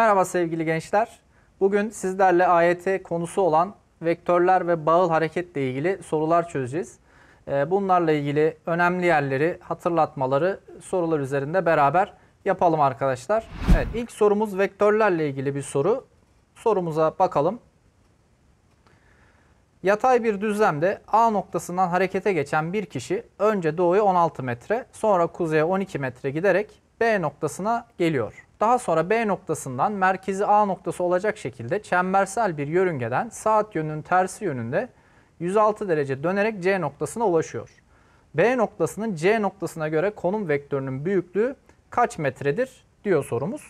Merhaba sevgili gençler. Bugün sizlerle AYT konusu olan vektörler ve bağıl hareketle ilgili sorular çözeceğiz. Ee, bunlarla ilgili önemli yerleri, hatırlatmaları sorular üzerinde beraber yapalım arkadaşlar. Evet, ilk sorumuz vektörlerle ilgili bir soru. Sorumuza bakalım. Yatay bir düzlemde A noktasından harekete geçen bir kişi önce doğuya 16 metre, sonra kuzeye 12 metre giderek B noktasına geliyor. Daha sonra B noktasından merkezi A noktası olacak şekilde çembersel bir yörüngeden saat yönünün tersi yönünde 106 derece dönerek C noktasına ulaşıyor. B noktasının C noktasına göre konum vektörünün büyüklüğü kaç metredir diyor sorumuz.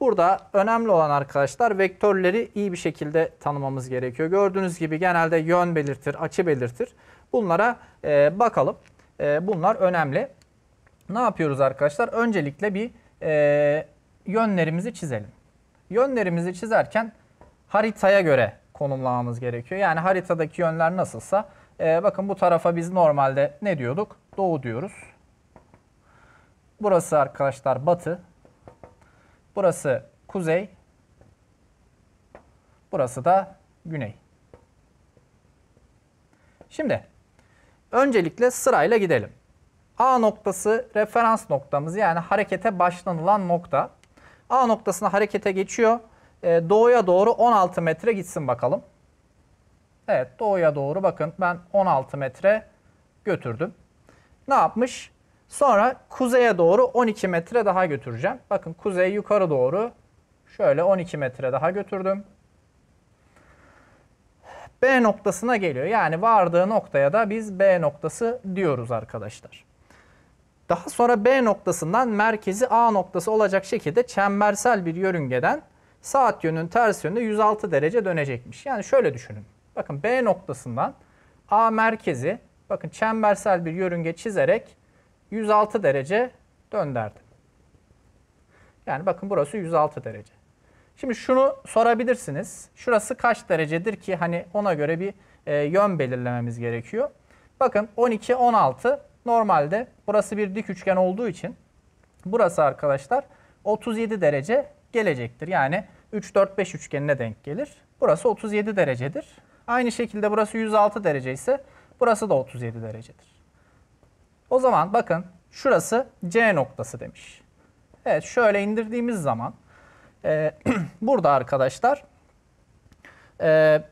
Burada önemli olan arkadaşlar vektörleri iyi bir şekilde tanımamız gerekiyor. Gördüğünüz gibi genelde yön belirtir, açı belirtir. Bunlara e, bakalım. E, bunlar önemli. Ne yapıyoruz arkadaşlar? Öncelikle bir e, yönlerimizi çizelim. Yönlerimizi çizerken haritaya göre konumlamamız gerekiyor. Yani haritadaki yönler nasılsa e, bakın bu tarafa biz normalde ne diyorduk? Doğu diyoruz. Burası arkadaşlar batı. Burası kuzey. Burası da güney. Şimdi öncelikle sırayla gidelim. A noktası referans noktamız yani harekete başlanılan nokta. A noktasına harekete geçiyor. E, doğuya doğru 16 metre gitsin bakalım. Evet doğuya doğru bakın ben 16 metre götürdüm. Ne yapmış? Sonra kuzeye doğru 12 metre daha götüreceğim. Bakın kuzey yukarı doğru şöyle 12 metre daha götürdüm. B noktasına geliyor. Yani vardığı noktaya da biz B noktası diyoruz arkadaşlar. Daha sonra B noktasından merkezi A noktası olacak şekilde çembersel bir yörüngeden saat yönünün ters yönünde 106 derece dönecekmiş. Yani şöyle düşünün. Bakın B noktasından A merkezi bakın çembersel bir yörünge çizerek 106 derece dönderdim. Yani bakın burası 106 derece. Şimdi şunu sorabilirsiniz. Şurası kaç derecedir ki hani ona göre bir e, yön belirlememiz gerekiyor. Bakın 12, 16 Normalde burası bir dik üçgen olduğu için burası arkadaşlar 37 derece gelecektir. Yani 3, 4, 5 üçgenine denk gelir. Burası 37 derecedir. Aynı şekilde burası 106 derece ise burası da 37 derecedir. O zaman bakın şurası C noktası demiş. Evet şöyle indirdiğimiz zaman e, burada arkadaşlar e,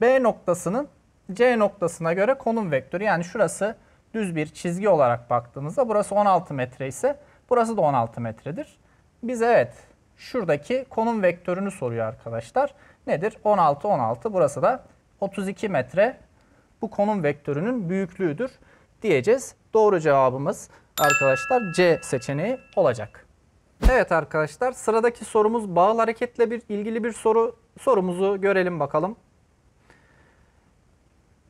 B noktasının C noktasına göre konum vektörü yani şurası düz bir çizgi olarak baktığımızda burası 16 metre ise burası da 16 metredir. Biz evet şuradaki konum vektörünü soruyor arkadaşlar. Nedir? 16, 16 burası da 32 metre bu konum vektörünün büyüklüğüdür diyeceğiz. Doğru cevabımız arkadaşlar C seçeneği olacak. Evet arkadaşlar sıradaki sorumuz bağlı hareketle bir ilgili bir soru. Sorumuzu görelim bakalım.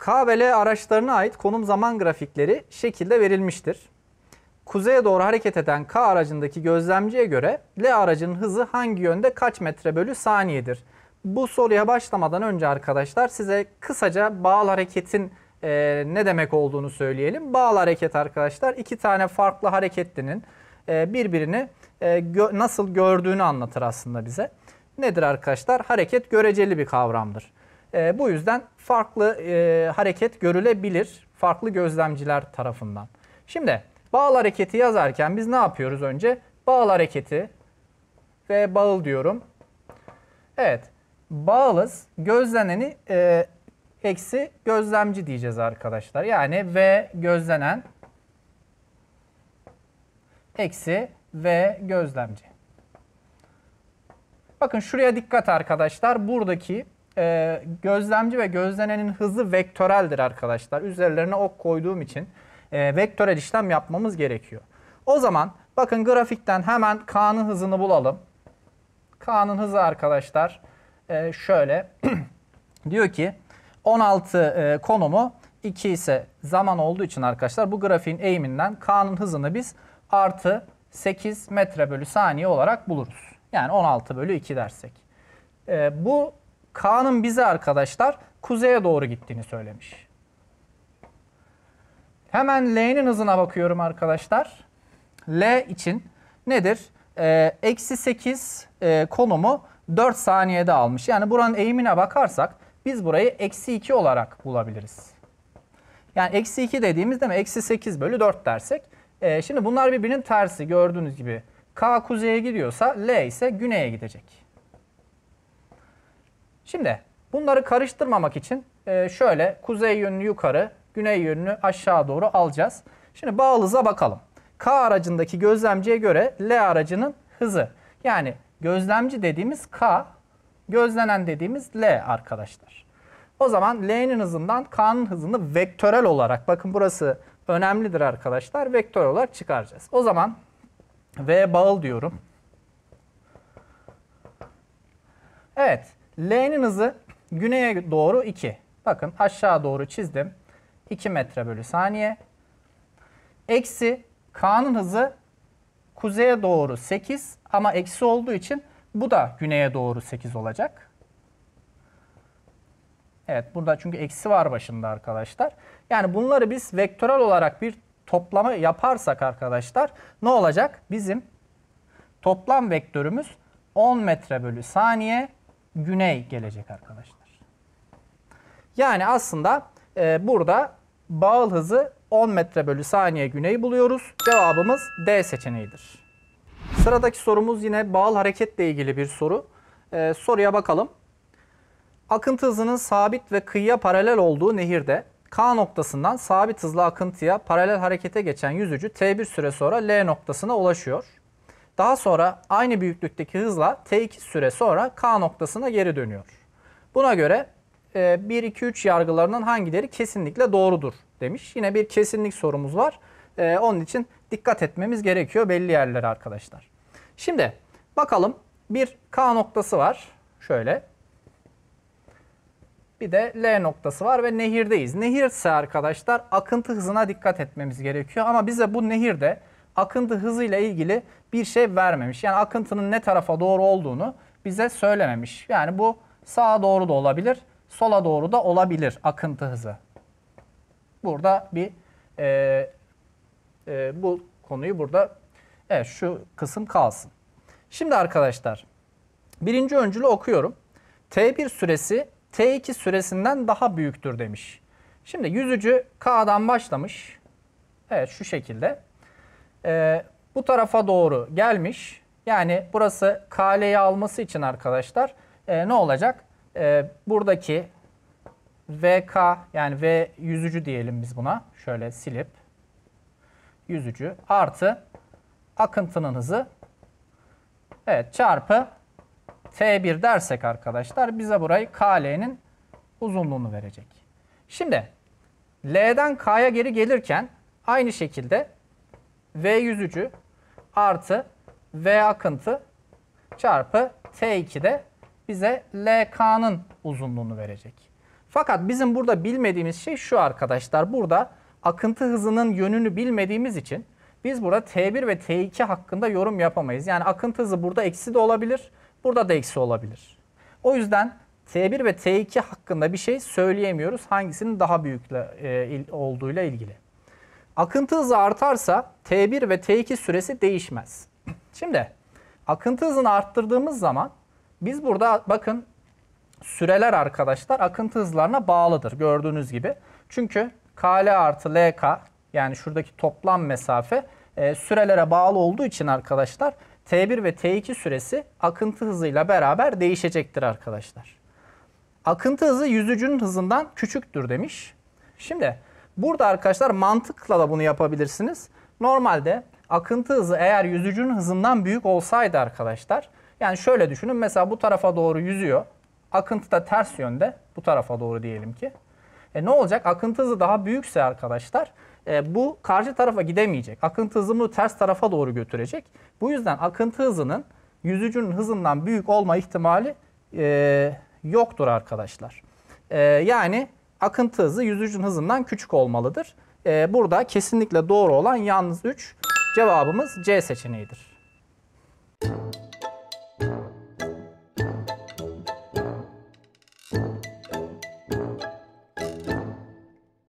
K ve L araçlarına ait konum zaman grafikleri şekilde verilmiştir. Kuzeye doğru hareket eden K aracındaki gözlemciye göre L aracının hızı hangi yönde kaç metre bölü saniyedir? Bu soruya başlamadan önce arkadaşlar size kısaca bağlı hareketin e, ne demek olduğunu söyleyelim. Bağlı hareket arkadaşlar iki tane farklı hareketlinin e, birbirini e, gö nasıl gördüğünü anlatır aslında bize. Nedir arkadaşlar? Hareket göreceli bir kavramdır. E, bu yüzden farklı e, hareket görülebilir farklı gözlemciler tarafından. Şimdi bağlı hareketi yazarken biz ne yapıyoruz önce? bağlı hareketi ve bağıl diyorum. Evet bağılız gözleneni e, eksi gözlemci diyeceğiz arkadaşlar. Yani ve gözlenen eksi ve gözlemci. Bakın şuraya dikkat arkadaşlar. Buradaki e, gözlemci ve gözlenenin hızı vektöreldir arkadaşlar. Üzerlerine ok koyduğum için e, vektörel işlem yapmamız gerekiyor. O zaman bakın grafikten hemen K'nın hızını bulalım. K'nın hızı arkadaşlar e, şöyle diyor ki 16 e, konumu 2 ise zaman olduğu için arkadaşlar bu grafiğin eğiminden K'nın hızını biz artı 8 metre bölü saniye olarak buluruz. Yani 16 bölü 2 dersek. E, bu Kaan'ın bize arkadaşlar kuzeye doğru gittiğini söylemiş. Hemen L'nin hızına bakıyorum arkadaşlar. L için nedir? Ee, eksi 8 e, konumu 4 saniyede almış. Yani buranın eğimine bakarsak biz burayı eksi 2 olarak bulabiliriz. Yani eksi 2 dediğimiz değil mi? Eksi 8 bölü 4 dersek. E, şimdi bunlar birbirinin tersi gördüğünüz gibi. K kuzeye gidiyorsa L ise güneye gidecek. Şimdi bunları karıştırmamak için e, şöyle kuzey yönünü yukarı, güney yönünü aşağı doğru alacağız. Şimdi bağlıza bakalım. K aracındaki gözlemciye göre L aracının hızı. Yani gözlemci dediğimiz K, gözlenen dediğimiz L arkadaşlar. O zaman L'nin hızından K'nın hızını vektörel olarak, bakın burası önemlidir arkadaşlar, vektör olarak çıkaracağız. O zaman V bağıl diyorum. Evet, L'nin hızı güneye doğru 2. Bakın aşağı doğru çizdim. 2 metre bölü saniye. Eksi K'nın hızı kuzeye doğru 8 ama eksi olduğu için bu da güneye doğru 8 olacak. Evet burada çünkü eksi var başında arkadaşlar. Yani bunları biz vektörel olarak bir toplama yaparsak arkadaşlar ne olacak? Bizim toplam vektörümüz 10 metre bölü saniye güney gelecek arkadaşlar. Yani aslında e, burada bağıl hızı 10 metre bölü saniye güney buluyoruz. Cevabımız D seçeneğidir. Sıradaki sorumuz yine bağıl hareketle ilgili bir soru. E, soruya bakalım. Akıntı hızının sabit ve kıyıya paralel olduğu nehirde K noktasından sabit hızlı akıntıya paralel harekete geçen yüzücü T1 süre sonra L noktasına ulaşıyor. Daha sonra aynı büyüklükteki hızla t2 süre sonra k noktasına geri dönüyor. Buna göre 1, 2, 3 yargılarının hangileri kesinlikle doğrudur demiş. Yine bir kesinlik sorumuz var. E, onun için dikkat etmemiz gerekiyor belli yerlere arkadaşlar. Şimdi bakalım bir K noktası var. Şöyle. Bir de L noktası var ve nehirdeyiz. Nehirse arkadaşlar akıntı hızına dikkat etmemiz gerekiyor. Ama bize bu nehirde akıntı hızıyla ilgili bir şey vermemiş. Yani akıntının ne tarafa doğru olduğunu bize söylememiş. Yani bu sağa doğru da olabilir, sola doğru da olabilir akıntı hızı. Burada bir e, e, bu konuyu burada evet şu kısım kalsın. Şimdi arkadaşlar birinci öncülü okuyorum. T1 süresi T2 süresinden daha büyüktür demiş. Şimdi yüzücü K'dan başlamış. Evet şu şekilde e, bu tarafa doğru gelmiş. Yani burası kaleyi alması için arkadaşlar e, ne olacak? E, buradaki VK yani V yüzücü diyelim biz buna. Şöyle silip yüzücü artı akıntının hızı evet çarpı T1 dersek arkadaşlar bize burayı KL'nin uzunluğunu verecek. Şimdi L'den K'ya geri gelirken aynı şekilde V yüzücü artı V akıntı çarpı T2 de bize LK'nın uzunluğunu verecek. Fakat bizim burada bilmediğimiz şey şu arkadaşlar. Burada akıntı hızının yönünü bilmediğimiz için biz burada T1 ve T2 hakkında yorum yapamayız. Yani akıntı hızı burada eksi de olabilir, burada da eksi olabilir. O yüzden T1 ve T2 hakkında bir şey söyleyemiyoruz. Hangisinin daha büyük e, olduğuyla ilgili. Akıntı hızı artarsa T1 ve T2 süresi değişmez. Şimdi akıntı hızını arttırdığımız zaman biz burada bakın süreler arkadaşlar akıntı hızlarına bağlıdır gördüğünüz gibi. Çünkü KL artı LK yani şuradaki toplam mesafe e, sürelere bağlı olduğu için arkadaşlar T1 ve T2 süresi akıntı hızıyla beraber değişecektir arkadaşlar. Akıntı hızı yüzücünün hızından küçüktür demiş. Şimdi Burada arkadaşlar mantıkla da bunu yapabilirsiniz. Normalde akıntı hızı eğer yüzücünün hızından büyük olsaydı arkadaşlar. Yani şöyle düşünün mesela bu tarafa doğru yüzüyor. Akıntı da ters yönde bu tarafa doğru diyelim ki. E ne olacak? Akıntı hızı daha büyükse arkadaşlar e, bu karşı tarafa gidemeyecek. Akıntı hızını ters tarafa doğru götürecek. Bu yüzden akıntı hızının yüzücünün hızından büyük olma ihtimali e, yoktur arkadaşlar. E, yani akıntı hızı yüzücün hızından küçük olmalıdır. E, burada kesinlikle doğru olan yalnız 3. Cevabımız C seçeneğidir.